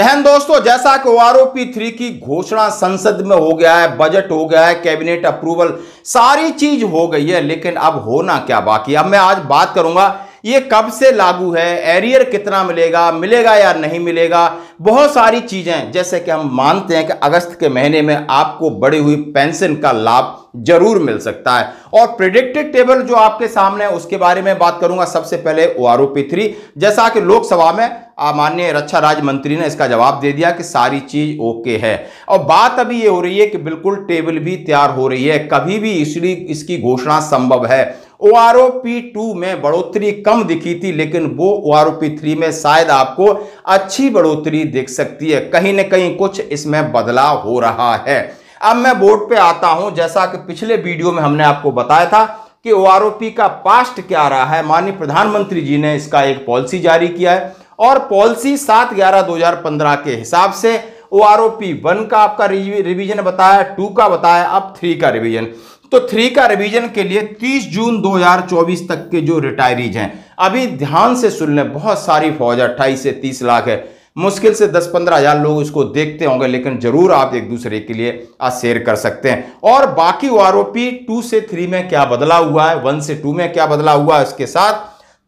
जय दोस्तों जैसा कि ओ थ्री की घोषणा संसद में हो गया है बजट हो गया है कैबिनेट अप्रूवल सारी चीज हो गई है लेकिन अब होना क्या बाकी अब मैं आज बात करूंगा ये कब से लागू है एरियर कितना मिलेगा मिलेगा या नहीं मिलेगा बहुत सारी चीज़ें जैसे कि हम मानते हैं कि अगस्त के महीने में आपको बढ़ी हुई पेंशन का लाभ जरूर मिल सकता है और प्रिडिक्टेड टेबल जो आपके सामने है उसके बारे में बात करूंगा सबसे पहले ओ आर थ्री जैसा कि लोकसभा में माननीय रक्षा राज्य मंत्री ने इसका जवाब दे दिया कि सारी चीज ओके है और बात अभी ये हो रही है कि बिल्कुल टेबल भी तैयार हो रही है कभी भी इसलिए इसकी घोषणा संभव है O R O P two में बढ़ोतरी कम दिखी थी लेकिन वो O R O P three में शायद आपको अच्छी बढ़ोतरी देख सकती है कहीं ना कहीं कुछ इसमें बदलाव हो रहा है अब मैं बोर्ड पे आता हूं जैसा कि पिछले वीडियो में हमने आपको बताया था कि ओ का पास्ट क्या रहा है माननीय प्रधानमंत्री जी ने इसका एक पॉलिसी जारी किया है और पॉलिसी सात ग्यारह दो के हिसाब से ओ आर वन का आपका रिवीजन बताया टू का बताया अब थ्री का रिवीजन तो थ्री का रिवीजन के लिए 30 जून 2024 तक के जो रिटायरीज हैं अभी ध्यान से सुन लें बहुत सारी फौज अट्ठाईस से 30 लाख है मुश्किल से दस पंद्रह हज़ार लोग इसको देखते होंगे लेकिन ज़रूर आप एक दूसरे के लिए आज शेयर कर सकते हैं और बाकी वो आरोपी टू से थ्री में क्या बदला हुआ है वन से टू में क्या बदला हुआ है इसके साथ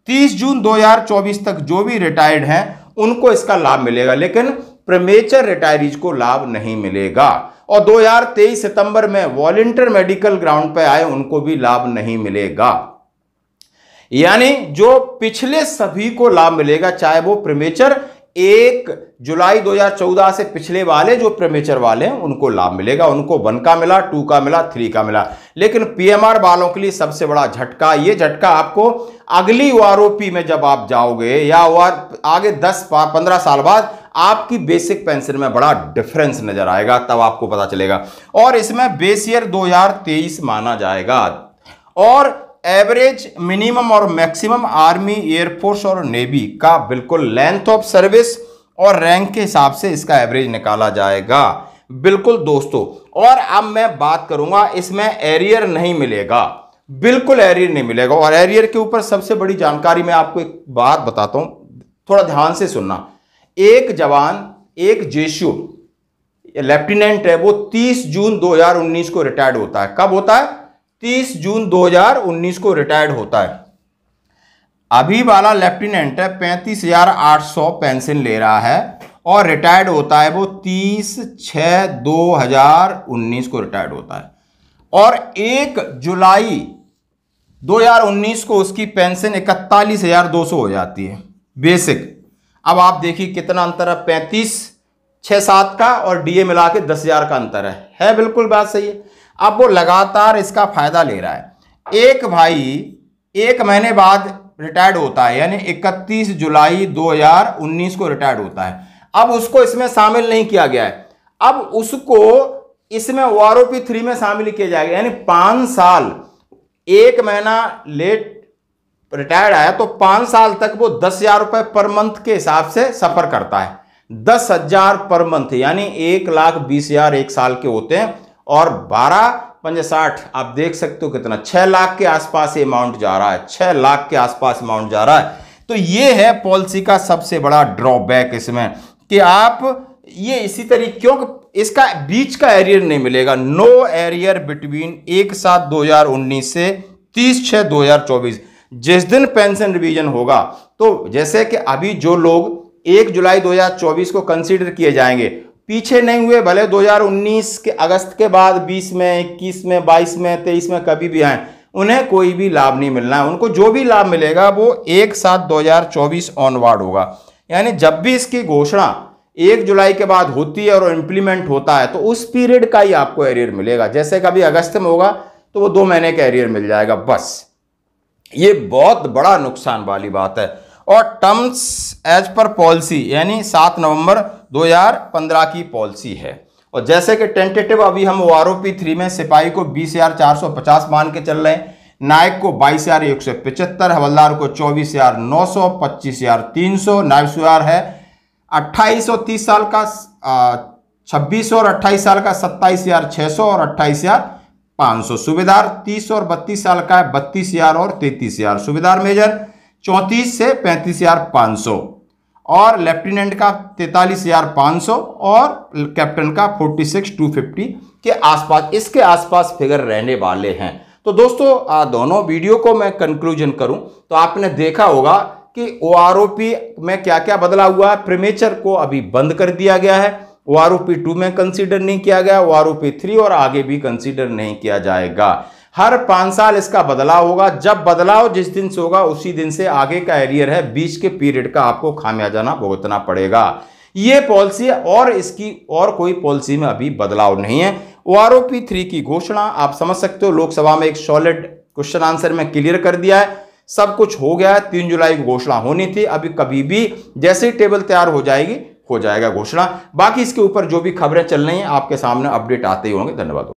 तीस जून 2024 तक जो भी रिटायर्ड हैं उनको इसका लाभ मिलेगा लेकिन प्रमेचर रिटायरीज को लाभ नहीं मिलेगा और तेईस सितंबर में वॉलेंटियर मेडिकल ग्राउंड पर आए उनको भी लाभ नहीं मिलेगा यानी जो पिछले सभी को लाभ मिलेगा चाहे वो प्रमेचर एक जुलाई 2014 से पिछले वाले जो प्रेमेचर वाले हैं उनको लाभ मिलेगा उनको वन का मिला टू का मिला थ्री का मिला लेकिन पीएमआर वालों के लिए सबसे बड़ा झटका ये झटका आपको अगली ओ में जब आप जाओगे या ओ आगे 10 पंद्रह साल बाद आपकी बेसिक पेंशन में बड़ा डिफरेंस नजर आएगा तब आपको पता चलेगा और इसमें बेस ईयर माना जाएगा और एवरेज मिनिमम और मैक्सिमम आर्मी एयरफोर्स और नेवी का बिल्कुल लेंथ ऑफ सर्विस और रैंक के हिसाब से इसका एवरेज निकाला जाएगा बिल्कुल दोस्तों और अब मैं बात करूंगा इसमें एरियर नहीं मिलेगा बिल्कुल एरियर नहीं मिलेगा और एरियर के ऊपर सबसे बड़ी जानकारी मैं आपको एक बात बताता हूं थोड़ा ध्यान से सुनना एक जवान एक जेशु लेफ्टिनेंट है वो 30 जून 2019 को रिटायर्ड होता है कब होता है 30 जून 2019 को रिटायर्ड होता है अभी वाला लेफ्टिनेंट पैंतीस हजार आठ सौ पेंशन ले रहा है और रिटायर्ड होता है वो तीस छ 2019 को रिटायर्ड होता है और एक जुलाई 2019 को उसकी पेंशन इकतालीस हजार दो हो जाती है बेसिक अब आप देखिए कितना अंतर है पैंतीस छः सात का और डीए मिला के दस हजार का अंतर है है बिल्कुल बात सही है अब वो लगातार इसका फ़ायदा ले रहा है एक भाई एक महीने बाद रिटायर्ड होता है यानी 31 जुलाई 2019 को रिटायर्ड होता है अब उसको इसमें शामिल नहीं किया गया है अब उसको इसमें ओ आर थ्री में शामिल किया जाएगा यानी पाँच साल एक महीना लेट रिटायर्ड आया तो पाँच साल तक वो दस हजार रुपये पर मंथ के हिसाब से सफ़र करता है दस हजार पर मंथ यानी एक लाख बीस हजार एक साल के होते हैं और बारह पंजे साठ आप देख सकते हो कितना छह लाख के आसपास ये अमाउंट जा रहा है छह लाख के आसपास अमाउंट जा रहा है तो ये है पॉलिसी का सबसे बड़ा ड्रॉबैक इसमें कि आप ये इसी तरीके क्योंकि इसका बीच का एरियर नहीं मिलेगा नो एरियर बिटवीन एक सात उन्नीस से तीस छः चौबीस जिस दिन पेंशन रिवीजन होगा तो जैसे कि अभी जो लोग एक जुलाई 2024 को कंसीडर किए जाएंगे पीछे नहीं हुए भले 2019 के अगस्त के बाद 20 में 21 में 22 में 23 में कभी भी आए उन्हें कोई भी लाभ नहीं मिलना है उनको जो भी लाभ मिलेगा वो एक साथ 2024 ऑनवर्ड होगा यानी जब भी इसकी घोषणा एक जुलाई के बाद होती है और इम्प्लीमेंट होता है तो उस पीरियड का ही आपको एरियर मिलेगा जैसे कभी अगस्त में होगा तो वो दो महीने का एरियर मिल जाएगा बस ये बहुत बड़ा नुकसान वाली बात है और टर्म्स एज पर पॉलिसी यानी सात नवंबर 2015 की पॉलिसी है और जैसे कि टेंटेटिव अभी हम ओ थ्री में सिपाही को बीस हजार चार सौ पचास मान के चल रहे हैं नायक को बाईस हजार एक सौ पिचहत्तर हवलदार को चौबीस हजार नौ सौ पच्चीस हजार तीन सौ नायब सुधार है अट्ठाईस और तीस साल का छब्बीस और अट्ठाईस साल का सत्ताईस हजार छः सौ और अट्ठाईस हजार पाँच सौ सूबेदार तीस और बत्तीस साल का है बत्तीस हजार और तैतीस हजार सूबेदार मेजर चौंतीस से पैंतीस हजार पाँच सौ और लेफ्टिनेंट का तैतालीस हज़ार पाँच सौ और कैप्टन का फोर्टी सिक्स टू फिफ्टी के आसपास इसके आसपास फिगर रहने वाले हैं तो दोस्तों आ, दोनों वीडियो को मैं कंक्लूजन करूं तो आपने देखा होगा कि ओ में क्या क्या बदला हुआ है प्रेमेचर को अभी बंद कर दिया गया है ओ आर में कंसिडर नहीं किया गया ओ आर और आगे भी कंसिडर नहीं किया जाएगा हर पांच साल इसका बदलाव होगा जब बदलाव जिस दिन से होगा उसी दिन से आगे का एरियर है बीच के पीरियड का आपको खामियाजाना भुगतना पड़ेगा ये पॉलिसी है और इसकी और कोई पॉलिसी में अभी बदलाव नहीं है ओ आर थ्री की घोषणा आप समझ सकते हो लोकसभा में एक सॉलिड क्वेश्चन आंसर में क्लियर कर दिया है सब कुछ हो गया है तीन जुलाई को घोषणा होनी थी अभी कभी भी जैसे ही टेबल तैयार हो जाएगी हो जाएगा घोषणा बाकी इसके ऊपर जो भी खबरें चल रही हैं आपके सामने अपडेट आते ही होंगे धन्यवाद